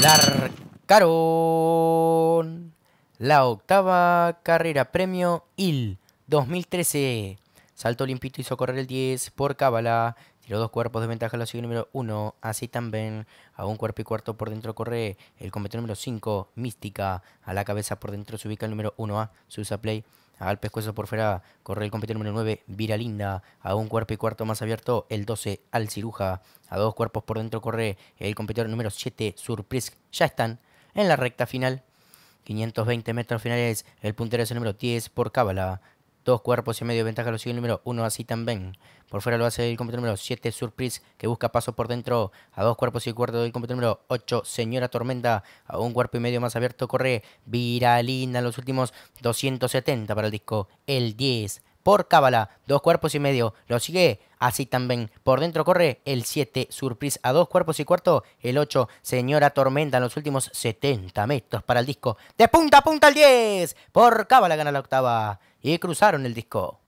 Larcaron la octava carrera premio IL 2013. Salto limpito hizo correr el 10 por Cábala los dos cuerpos de ventaja la el número 1. Así también a un cuerpo y cuarto por dentro corre el competidor número 5, Mística. A la cabeza por dentro se ubica el número 1A, Susa Play. Al pescuezo por fuera corre el competidor número 9, Viralinda. A un cuerpo y cuarto más abierto, el 12, Al Ciruja. A dos cuerpos por dentro corre el competidor número 7, Surprise. Ya están en la recta final. 520 metros finales, el puntero es el número 10 por Cábala. Dos cuerpos y medio ventaja lo sigue el número uno. así también. Por fuera lo hace el número 7, Surprise, que busca paso por dentro. A dos cuerpos y cuarto del competidor número 8, Señora Tormenta. A un cuerpo y medio más abierto corre Viralina. Los últimos 270 para el disco. El 10 por Cábala, dos cuerpos y medio. Lo sigue así también. Por dentro corre el 7, Surprise a dos cuerpos y cuarto. El ocho. Señora Tormenta en los últimos 70 metros para el disco. De punta a punta el 10. Por Cábala gana la octava. Y cruzaron el disco.